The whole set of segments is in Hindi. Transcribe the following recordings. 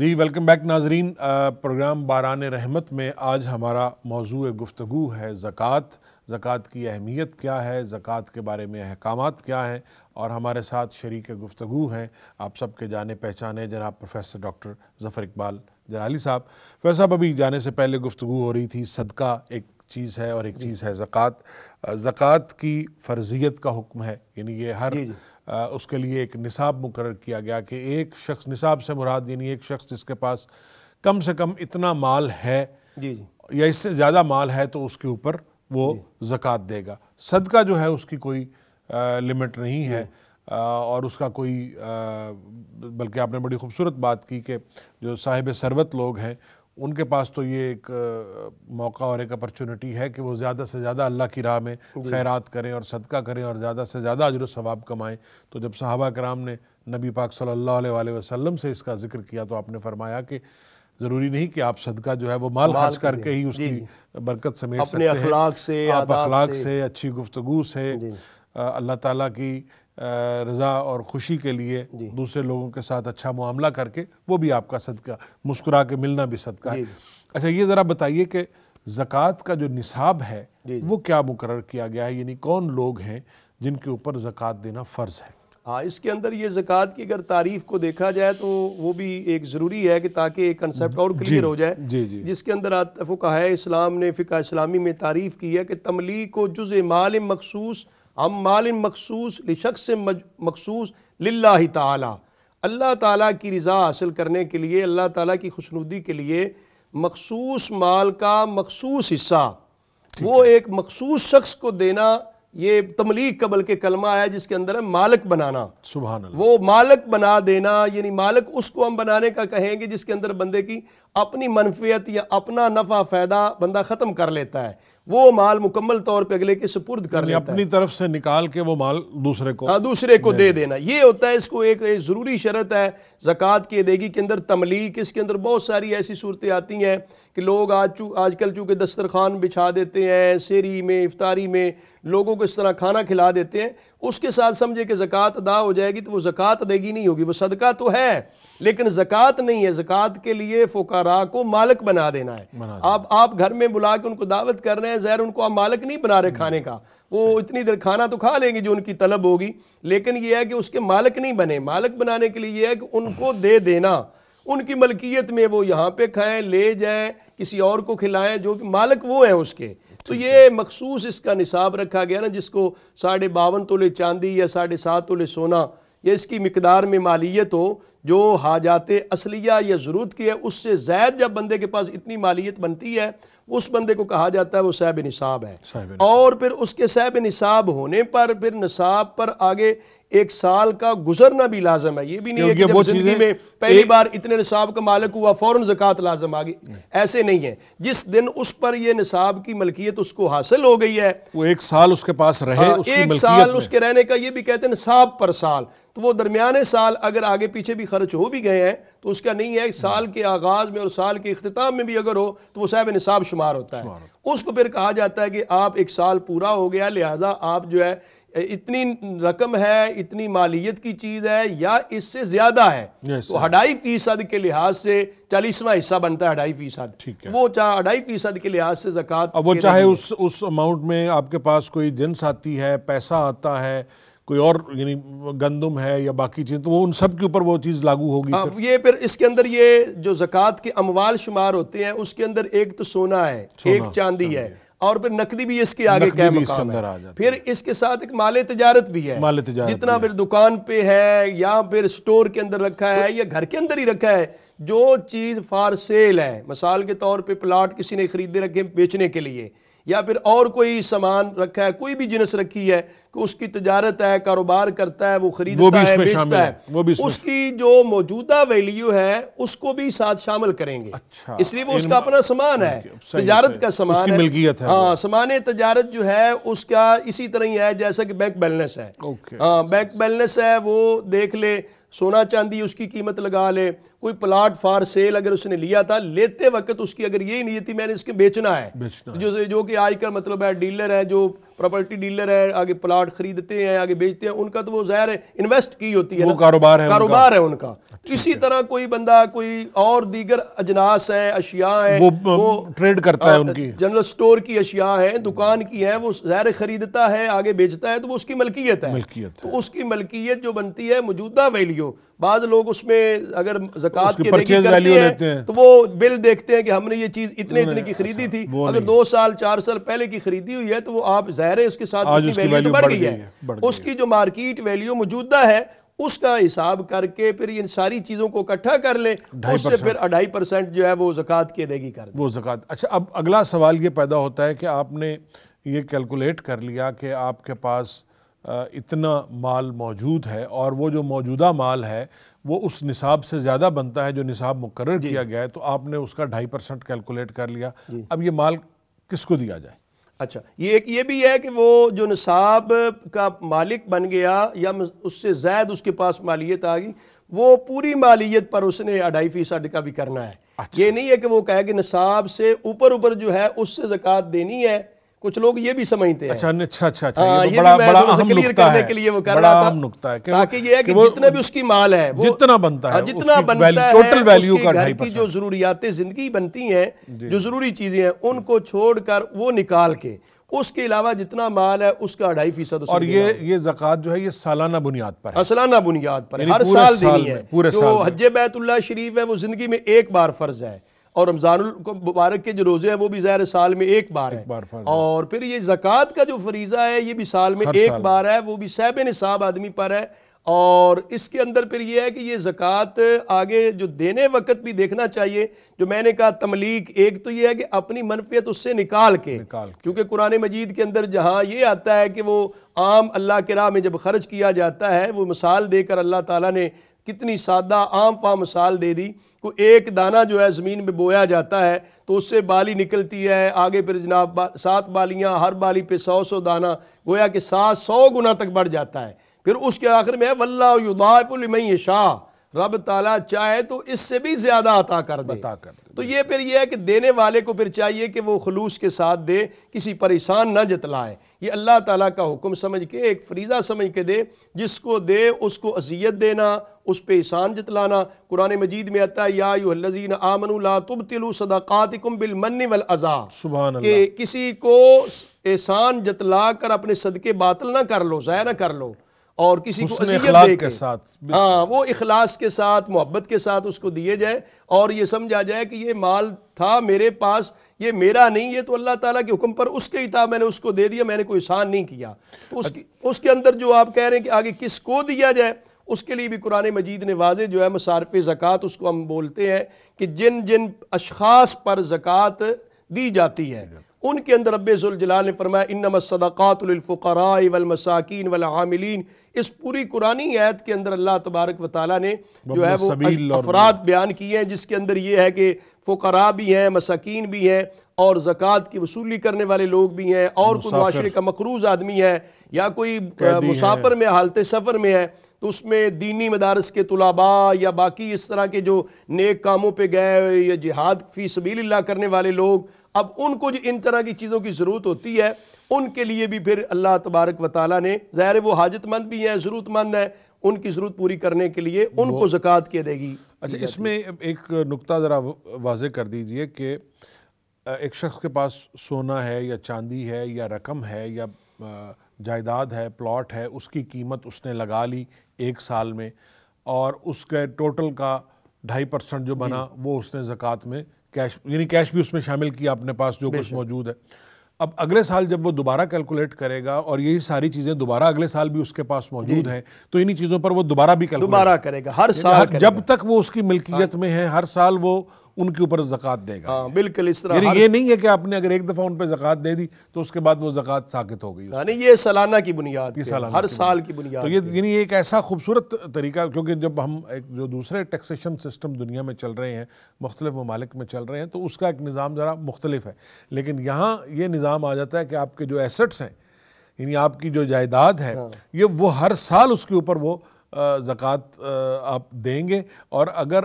जी वेलकम बैक नाजरीन प्रोग्राम बारान रहमत में आज हमारा मौजू गुफ्तु है ज़क़़त ज़क़़त की अहमियत क्या है ज़क़़त के बारे में अहकाम क्या हैं और हमारे साथ शरीक गुफ्तु हैं आप सब के जाने पहचाने जनाब प्रोफेसर डॉक्टर ज़फ़र इकबाल जलाली साहब फिर साहब अभी जाने से पहले गुफ्तु हो रही थी सदका एक चीज़ है और एक चीज़ है ज़क़़त ज़क़़त की फ़र्जियत का हुक्म है यानी ये हर उसके लिए एक निसाब मुकर किया गया कि एक शख्स निसाब से मुराद यानी एक शख्स जिसके पास कम से कम इतना माल है जी जी या इससे ज़्यादा माल है तो उसके ऊपर वो ज़क़़त देगा सदका जो है उसकी कोई आ, लिमिट नहीं है आ, और उसका कोई बल्कि आपने बड़ी खूबसूरत बात की कि जो साहिब सरवत लोग हैं उनके पास तो ये एक मौका और एक अपॉर्चुनिटी है कि वो ज़्यादा से ज़्यादा अल्लाह की राह में खैरात करें और सदका करें और ज़्यादा से ज़्यादा अजर सवाब कमाएं तो जब सहाबा कराम ने नबी पाक सल्लल्लाहु अलैहि वसल्लम से इसका जिक्र किया तो आपने फरमाया कि ज़रूरी नहीं कि आप सदका जो है वो माल खर्च करके ही उसकी बरकत समेट अपने सकते हैं आप अखलाक से अच्छी गुफ्तु से अल्लाह ताली की रज़ा और ख़ुशी के लिए दूसरे लोगों के साथ अच्छा मामला करके वो भी आपका सदका मुस्कुरा के मिलना भी सदका है अच्छा ये ज़रा बताइए कि ज़क़़त का जो निसाब है वो क्या मुकर किया गया है यानी कौन लोग हैं जिनके ऊपर ज़क़़त देना फ़र्ज़ है हाँ इसके अंदर ये ज़क़़त की अगर तारीफ़ को देखा जाए तो वो भी एक ज़रूरी है कि ताकि एक कंसेप्ट और क्लियर हो जाए जी जी जिसके अंदर फ़ुका है इस्लाम ने फ़िका इस्लामी में तारीफ़ की है कि तमली को जुज़ माल मखसूस हम माल मखसूस लशख्स मखसूस ला ताली अल्लाह ताला की रज़ा हासिल करने के लिए अल्लाह ताला की खुशनुदी के लिए मखसूस माल का मखसूस हिस्सा वो एक मखसूस शख्स को देना ये तमलीक का बल्कि कलमा है जिसके अंदर है मालक बनाना सुबह वो मालक बना देना यानी मालक उसको हम बनाने का कहेंगे जिसके अंदर बंदे की अपनी मनफियत या अपना नफ़ा फ़ायदा बंदा ख़त्म कर लेता है वो माल मुकम्मल तौर पे अगले के सुपुर्द कर लेता अपनी तरफ से निकाल के वो माल दूसरे को हाँ दूसरे को दे देना ये होता है इसको एक, एक ज़रूरी शर्त है ज़क़़त की अदेगी के अंदर तमलीक इसके अंदर बहुत सारी ऐसी सूरतें आती हैं कि लोग आज चू आजकल चूँकि दस्तरखान बिछा देते हैं शेरी में इफ्तारी में लोगों को इस तरह खाना खिला देते हैं उसके साथ समझे कि ज़क़़त अदा हो जाएगी तो वो ज़क़़त देगी नहीं होगी वो सदका तो है लेकिन ज़क़़त नहीं है ज़क़़त के लिए फ़ुकारा को मालक बना देना है आप आप घर में बुला के उनको दावत कर रहे हैं ज़हर उनको आप मालक नहीं बना रहे खाने का वो इतनी देर खाना तो खा लेंगे जो उनकी तलब होगी लेकिन यह है कि उसके मालक नहीं बने मालक बनाने के लिए यह है कि उनको दे देना उनकी मलकियत में वो यहाँ पे खाएं ले जाएं किसी और को खिलाएं जो कि मालक वो हैं उसके तो ये मखसूस इसका निसाब रखा गया ना जिसको साढ़े बावन तोले चांदी या साढ़े सात तोले सोना या इसकी मकदार में मालियत हो जो हाजात असलिया या ज़रूरत की है उससे ज़ायद जब बंदे के पास इतनी मालियत बनती है उस बंदे को कहा जाता है वो सैब निसाब है और फिर उसके सैब निसाब होने पर फिर नसाब पर आगे एक साल का गुजरना भी लाजम है ये भी नहीं है कि जिंदगी में पहली बार इतने निसाब का मालिक हुआ फ़ौरन जक़ात लाजम आ गई ऐसे नहीं है जिस दिन उस पर यह निसाब की मलकियत उसको हासिल हो गई है वो एक साल उसके पास रहे हाँ, उसकी एक साल उसके रहने का ये भी कहते हैं निसाब पर साल तो वो दरमियाने साल अगर आगे पीछे भी खर्च हो भी गए हैं तो उसका नहीं है साल के आगाज़ में और साल के अख्ताम में भी अगर हो तो वो साहब निसाब शुमार होता है उसको फिर कहा जाता है कि आप एक साल पूरा हो गया लिहाजा आप जो है इतनी रकम है इतनी मालियत की चीज़ है या इससे ज़्यादा है तो अढ़ाई फ़ीसद के लिहाज से चालीसवा हिस्सा बनता है अढ़ाई फ़ीसद वो चाहे अढ़ाई फ़ीसद के लिहाज से ज़क़़त वो चाहे उस उस अमाउंट में आपके पास कोई जिन्स आती है पैसा आता है कोई और यानी गंदम है या बाकी चीज़ तो वो उन सब के ऊपर वो चीज़ लागू होगी आ, हाँ, फिर। ये फिर इसके अंदर ये जो जक़ात के अमवाल शुमार होते हैं उसके अंदर एक तो सोना है एक चांदी है और फिर नकदी भी इसके आगे क्या मकाम जाता फिर इसके साथ एक माले तजारत भी है माले तजारत जितना फिर दुकान पे है या फिर स्टोर के अंदर रखा है या घर के अंदर ही रखा है जो चीज़ फार सेल है मिसाल के तौर पे प्लाट किसी ने खरीदे रखे बेचने के लिए या फिर और कोई सामान रखा है कोई भी जिनस रखी है कि उसकी तजारत है कारोबार करता है वो खरीदता है बेचता है वो भी उसकी जो मौजूदा वैल्यू है उसको भी साथ शामिल करेंगे अच्छा इसलिए वो उसका अपना सामान है तजारत का सामान है हाँ सामान तजारत जो है उसका इसी तरह ही है जैसा कि बैंक बैलेंस है हाँ बैंक बैलेंस है वो देख ले सोना चांदी उसकी कीमत लगा ले कोई प्लाट फार सेल अगर उसने लिया था लेते वक्त उसकी अगर यही नहीं थी मैंने इसके बेचना है बेचना जो है। जो कि आजकल मतलब है डीलर है जो प्रॉपर्टी डीलर है आगे प्लाट खरीदते हैं आगे बेचते हैं उनका तो वो जाहिर है इन्वेस्ट की होती है कारोबार है कारोबार है उनका अच्छा, तो इसी तरह कोई बंदा कोई और दीगर अजनास है अशिया है वो, वो ट्रेड करता है उनकी जनरल स्टोर की अशिया है दुकान की है वो जहर खरीदता है आगे बेचता है तो वो उसकी मलकियत है तो उसकी मलकियत जो बनती है मौजूदा वैल्यू बाद लोग उसमें अगर जक़ात की अदायगी करते हैं, हैं तो वो बिल देखते हैं कि हमने ये चीज़ इतने इतने की खरीदी अच्छा, थी अगर दो साल चार साल पहले की खरीदी हुई है तो वो आप जहर जाहिर है उसके साथ उसकी वैल्यू तो बढ़ गई है उसकी जो मार्केट वैल्यू मौजूदा है उसका हिसाब करके फिर इन सारी चीज़ों को इकट्ठा कर ले उससे फिर अढ़ाई परसेंट जो है वो जक़ात की अदायगी कर वो जक़ात अच्छा अब अगला सवाल ये पैदा होता है कि आपने ये कैलकुलेट कर लिया कि आपके पास इतना माल मौजूद है और वो जो मौजूदा माल है वो उस निसाब से ज़्यादा बनता है जो निसाब मुकर किया गया है तो आपने उसका ढाई परसेंट कैलकुलेट कर लिया अब ये माल किसको दिया जाए अच्छा ये एक ये भी है कि वो जो नसाब का मालिक बन गया या उससे ज़ायद उसके पास मालियत आ गई वो पूरी मालियत पर उसने अढ़ाई फ़ीसद का भी करना है अच्छा। ये नहीं है कि वो कहे कि नसाब से ऊपर ऊपर जो है उससे जक़ात देनी है कुछ लोग ये भी समझते हैं अच्छा अच्छा, अच्छा अच्छा ये हाँ, तो बड़ा बड़ा अहम नुक्ता है के लिए वो कर नुक्ता है ताकि ये है कि जितना भी उसकी माल है जितना बनता है हाँ, जितना बनता है टोटल वैल्यू का ढाई की जो जरूरियात जिंदगी बनती हैं जो जरूरी चीजें हैं उनको छोड़कर वो निकाल के उसके अलावा जितना माल है उसका अढ़ाई फीसद और ये ये जक़ात जो है ये सालाना बुनियाद पर है सालाना बुनियाद पर हर साल, साल देनी है पूरे जो हज बैतुल्ला शरीफ है वो जिंदगी में एक बार फर्ज है और रमज़ान मुबारक के जो रोज़े हैं वो भी ज़ाहिर साल में एक बार एक बार और फिर ये जक़ात का जो फरीज़ा है ये भी साल में एक साल बार है वो भी सैब निसाब आदमी पर है और इसके अंदर फिर यह है कि ये जक़ात आगे जो देने वक्त भी देखना चाहिए जो मैंने कहा तमलीक एक तो ये है कि अपनी मनफियत उससे निकाल के क्योंकि कुरान मजीद के अंदर जहाँ ये आता है कि वो आम अल्लाह के राह में जब खर्च किया जाता है वो मिसाल देकर अल्लाह ताला ने कितनी सादा आम फा मिसाल दे दी को एक दाना जो है ज़मीन में बोया जाता है तो उससे बाली निकलती है आगे फिर जनाब बा, सात बालियाँ हर बाली पे सौ सौ दाना गोया कि सात सौ गुना तक बढ़ जाता है फिर उसके आखिर में है वल्लाफ़ुलमय शाह रब ताला चाहे तो इससे भी ज़्यादा अता कर दे अता कर दे। तो ये फिर यह है कि देने वाले को फिर चाहिए कि वो खलूस के साथ दे किसी परेशान ना जतलाए ये अल्लाह ताला का हुक्म समझ के एक फरीज़ा समझ के दे जिसको दे उसको अजियत देना उस पर ईसान जतलाना कुरान मजीद में आता है या लजीन आमन ला तुब तिलु बिल मन वल अज़ा के किसी को एहसान जतला कर अपने सदक़े बातल ना कर लो ज़ाया ना कर लो और किसी को के साथ हाँ वो इखलास के साथ मोहब्बत के साथ उसको दिए जाए और ये समझा जाए कि ये माल था मेरे पास ये मेरा नहीं ये तो अल्लाह ताला के हुक्म पर उसके ही था मैंने उसको दे दिया मैंने कोई एहसान नहीं किया तो उसकी उसके अंदर जो आप कह रहे हैं कि आगे किस को दिया जाए उसके लिए भी कुरान मजीद ने वाज जो है मसारफ ज़क़़त उसको हम बोलते हैं कि जिन जिन अशास पर ज़क़़त दी जाती है उनके अंदर रबाल ने फरमाया इन नमसदातफ़ारा वलमसाकिन वलामिलीन इस पूरी कुरानी आयत के अंदर अल्लाह तबारक व ताली ने जो है वो अफराद बयान किए हैं जिसके अंदर ये है कि फ़ुकरा भी हैं मसाकिन भी हैं और ज़क़़त की वसूली करने वाले लोग भी हैं और कोई माशरे का मकरूज आदमी है या कोई मुसाफर में हालत सफ़र में है तो उसमें दीनी मदारस के तलाबा या बाकी इस तरह के जो नेक कामों पर गए या जिहाद फ़ी सबील करने वाले लोग अब उनको जो इन तरह की चीज़ों की ज़रूरत होती है उनके लिए भी फिर अल्लाह तबारक व ताली ने ज़ाहिर वो हाजतमंद भी हैं ज़रूरतमंद हैं उनकी ज़रूरत पूरी करने के लिए उनको ज़क़़त के देगी अच्छा इसमें एक नुकता ज़रा वाज कर दीजिए कि एक शख्स के पास सोना है या चांदी है या रकम है या जायदाद है प्लॉट है उसकी कीमत उसने लगा ली एक साल में और उसके टोटल का ढाई परसेंट जो बना वो उसने ज़क़़त में कैश यानी कैश भी उसमें शामिल किया अपने पास जो कुछ मौजूद है अब अगले साल जब वो दोबारा कैलकुलेट करेगा और यही सारी चीज़ें दोबारा अगले साल भी उसके पास मौजूद हैं तो इन्हीं चीज़ों पर वो दोबारा भी दोबारा करेगा हर साल करेगा। जब तक वो उसकी मिल्कियत हाँ। में है हर साल वो उनके ऊपर जक़ात देगा हाँ बिल्कुल इस तरह ये नहीं है कि आपने अगर एक दफ़ा उन पर जक़ात दे दी तो उसके बाद वो जक़ात साकित हो गई यानी ये सालाना की बुनियाद सालाना हर साल की बुनियाद तो ये यानी एक ऐसा खूबसूरत तरीका क्योंकि जब हम एक जो दूसरे टैक्सेशन सिस्टम दुनिया में चल रहे हैं मुख्तलिफ ममालिक में चल रहे हैं तो उसका एक निज़ाम ज़रा मुख्तलिफ है लेकिन यहाँ ये निज़ाम आ जाता है कि आपके जो एसेट्स हैं यानी आपकी जो जायदाद है हाँ। ये वो हर साल उसके ऊपर वो ज़क़़त आप देंगे और अगर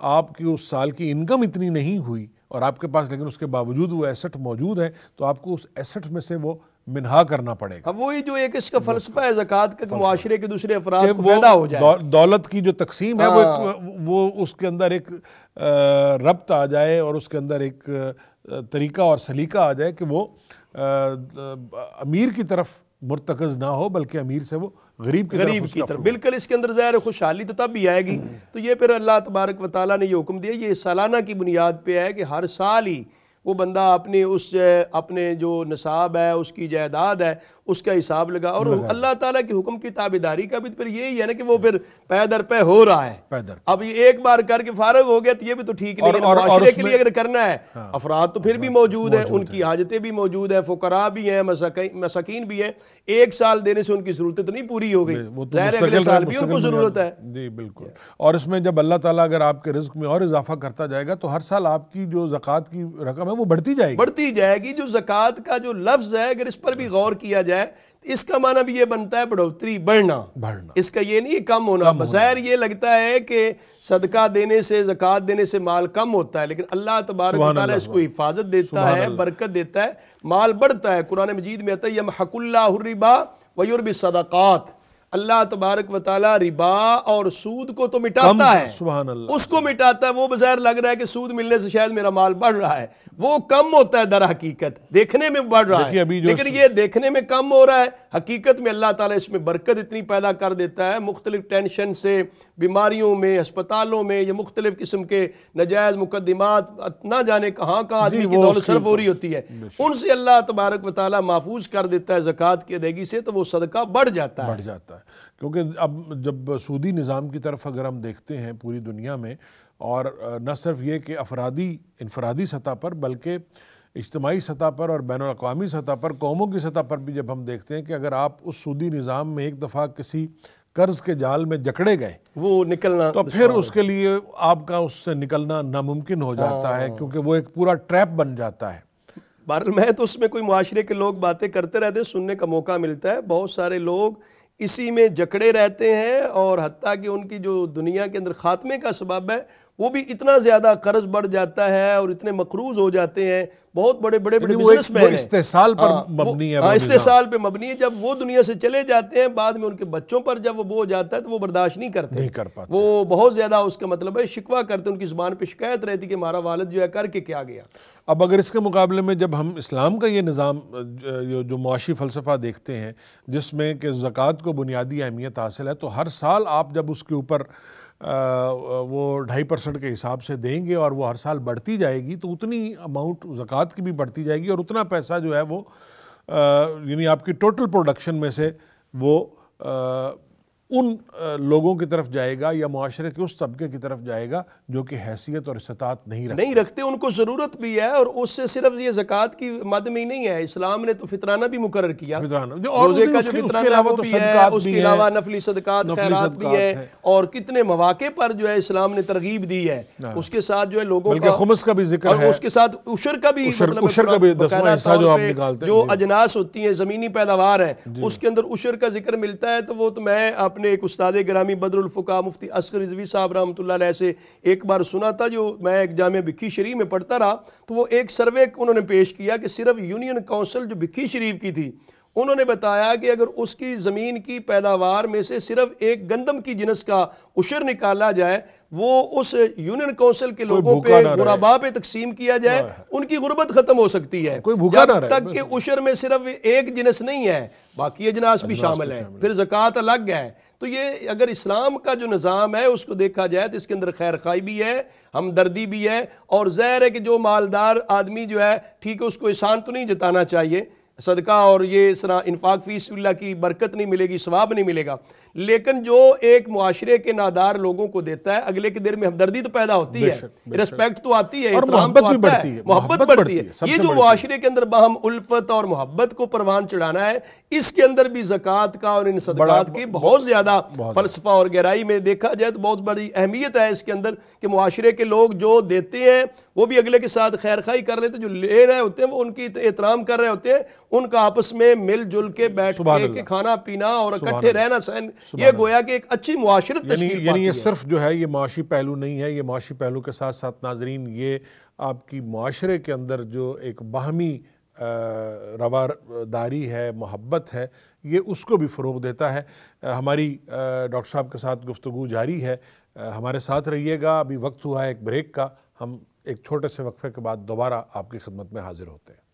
आपकी उस साल की इनकम इतनी नहीं हुई और आपके पास लेकिन उसके बावजूद वो एसेट मौजूद है तो आपको उस एसेट में से वो मिनहा करना पड़ेगा अब वही जो एक इसका फलसफा है जक़ात का कि माशरे के दूसरे अफराद को फायदा हो जाए दौ, दौलत की जो तकसीम हाँ। है वो हाँ। वो उसके अंदर एक रब्त आ जाए और उसके अंदर एक तरीका और सलीका आ जाए कि वो अमीर की तरफ मुरतकज़ ना हो बल्कि अमीर से वो गरीब की गरीब की तरफ बिल्कुल इसके अंदर ज़ाहिर खुशहाली तो तब भी आएगी हम्म। तो ये फिर अल्लाह तबारक व ताली ने यह हुक्म दिया ये सालाना की बुनियाद पर है कि हर साल ही वो बंदा अपने उस अपने जो नसाब है उसकी जायदाद है उसका हिसाब लगा और अल्लाह ताला के हुक्म की ताबेदारी का भी तो फिर यही है ना कि वो फिर पैदर पे हो रहा है पैदर अब ये एक बार करके फारग हो गया तो ये भी तो ठीक नहीं और के लिए अगर करना है हाँ। अफराद तो फिर भी मौजूद है उनकी हाजतें भी मौजूद है फुकरा भी हैं मसकिन भी है एक साल देने से उनकी ज़रूरतें तो नहीं पूरी हो गई तो अगले साल भी उनको ज़रूरत है जी बिल्कुल और इसमें जब अल्लाह ताला अगर आपके रिस्क में और इजाफा करता जाएगा तो हर साल आपकी जो जक़ात की रकम है वो बढ़ती जाएगी बढ़ती जाएगी जो जक़ात का जो लफ्ज़ है अगर इस पर भी अच्छा। गौर किया जाए जाए इसका माना भी ये बनता है बढ़ोतरी बढ़ना बढ़ना इसका ये नहीं कम होना बज़ैर ये लगता है कि सदका देने से जक़ात देने से माल कम होता है लेकिन अल्लाह तबारक इसको हिफाजत देता है बरकत देता है माल बढ़ता है कुरान मजीद में आता है यम हकुल्ला हर्रिबा वयुर्ब सदाक़ात अल्लाह तबारक वाली रिबा और सूद को तो मिटाता है सुबह उसको मिटाता है वो बज़ैर लग रहा है कि सूद मिलने से शायद मेरा माल बढ़ रहा है वो कम होता है दर हकीकत देखने में बढ़ रहा है अभी लेकिन ये देखने में कम हो रहा है हकीकत में अल्लाह ताला इसमें बरकत इतनी पैदा कर देता है मुख्तलिफ टेंशन से बीमारियों में अस्पतालों में या मुख्तलिफ किस्म के नजायज़ मुकदमात ना जाने कहाँ कहाँ आदमी की दौलत सिर्फ हो रही होती है उनसे अल्लाह तबारक वाली महफूज कर देता है जक़ात की अदायगी से तो वो सदका बढ़ जाता है है क्योंकि अब जब सूदी निज़ाम की तरफ अगर हम देखते हैं पूरी दुनिया में और न सिर्फ ये कि अफरादी इनफरादी सतह पर बल्कि इज्तमाही सतह पर और बैन अवी सतह पर कौमों की सतह पर भी जब हम देखते हैं कि अगर आप उस सूदी निज़ाम में एक दफ़ा किसी कर्ज के जाल में जकड़े गए वो निकलना तो फिर उसके लिए आपका उससे निकलना नामुमकिन हो जाता है हाँ। क्योंकि वो एक पूरा ट्रैप बन जाता है बहरल मैं तो उसमें कोई माशरे के लोग बातें करते रहते सुनने का मौका मिलता है बहुत सारे लोग इसी में जकड़े रहते हैं और हती कि उनकी जो दुनिया के अंदर ख़ात्मे का सबब है वो भी इतना ज्यादा कर्ज बढ़ जाता है और इतने मकरूज हो जाते हैं बहुत बड़े बड़े बड़े बिजनेसमैन इस्तेसाल पर हाँ, मबनी है हाँ, इस्तेसाल पे मबनी है जब वो दुनिया से चले जाते हैं बाद में उनके बच्चों पर जब वो बोझ जाता है तो वो बर्दाश्त नहीं करते नहीं कर पाते वो बहुत ज्यादा उसका मतलब है शिकवा करते उनकी जुबान पर शिकायत रहती कि हमारा वालद जो है करके क्या गया अब अगर इसके मुकाबले में जब हम इस्लाम का ये निज़ाम जो मुआशी फ़लसफ़ा देखते हैं जिसमें कि ज़क़़त को बुनियादी अहमियत हासिल है तो हर साल आप जब उसके ऊपर वो ढाई परसेंट के हिसाब से देंगे और वो हर साल बढ़ती जाएगी तो उतनी अमाउंट ज़क़़त की भी बढ़ती जाएगी और उतना पैसा जो है वो यानी आपकी टोटल प्रोडक्शन में से वो उन लोगों की तरफ जाएगा या माशरे के उस तबके की तरफ जाएगा जो कि हैसियत और इस्तात नहीं रखते नहीं रखते उनको ज़रूरत भी है और उससे सिर्फ ये जक़ात की मद में ही नहीं है इस्लाम ने तो फितराना भी मुकर किया तो नफली सदक़ात खैरात भी है और कितने मौाक़े पर जो है इस्लाम ने तरगीब दी है हाँ। उसके साथ जो है लोगों का भी जिक्र है उसके साथ उशर का भी उशर मतलब का भी जो अजनास होती है ज़मीनी पैदावार है उसके अंदर उशर का जिक्र मिलता है तो वो तो मैं आप अपने एक उस्ताद ग्रामी बदरफुका मुफ्ती असगर रिजवी साहब रहमत से एक बार सुना था जो मैं एक जाम भिक्खी शरीफ में पढ़ता रहा तो वो एक सर्वे उन्होंने पेश किया कि सिर्फ यूनियन काउंसिल जो भिक्खी शरीफ की थी उन्होंने बताया कि अगर उसकी ज़मीन की पैदावार में से सिर्फ एक गंदम की जिनस का उशर निकाला जाए वो उस यूनियन काउंसिल के लोगों पे गुराबा पे तकसीम किया जाए हाँ। उनकी गुर्बत ख़त्म हो सकती है कोई भूखा ना रहे तक के उशर में सिर्फ एक जिनस नहीं है बाकी अजनास भी शामिल है फिर जक़ात अलग है तो ये अगर इस्लाम का जो निज़ाम है उसको देखा जाए तो इसके अंदर खैर खाई भी है हमदर्दी भी है और जहर है कि जो मालदार आदमी जो है ठीक है उसको एहसान तो नहीं जताना चाहिए सदका और ये इस तरह इन्फाक फीसबिल्ला की बरकत नहीं मिलेगी स्वाब नहीं मिलेगा लेकिन जो एक मुआरे के नादार लोगों को देता है अगले की देर में हमदर्दी तो पैदा होती है रिस्पेक्ट तो आती है मोहब्बत तो बढ़ती है बढ़ती है ये जो मुआरे के अंदर बहम उल्फत और मोहब्बत को परवान चढ़ाना है इसके अंदर भी जक़ात का और इन सदकात की बहुत ज़्यादा फलसफा और गहराई में देखा जाए तो बहुत बड़ी अहमियत है इसके अंदर कि मुआरे के लोग जो देते हैं वो भी अगले के साथ खैर खाई कर रहे थे जो ले रहे होते हैं वो उनकी एहतराम कर रहे होते हैं उनका आपस में मिलजुल के बैठ के खाना पीना और इकट्ठे रहना सहन ये गोया कि एक अच्छी माशरत यानी, यानी ये सिर्फ जो है ये माशी पहलू नहीं है ये माशी पहलू के साथ साथ नाजरीन ये आपकी माशरे के अंदर जो एक बाहमी रवादारी है मोहब्बत है ये उसको भी फ़रोग देता है हमारी डॉक्टर साहब के साथ गुफ्तु जारी है हमारे साथ रहिएगा अभी वक्त हुआ है एक ब्रेक का हम एक छोटे से वक्फे के बाद दोबारा आपकी खिदमत में हाजिर होते हैं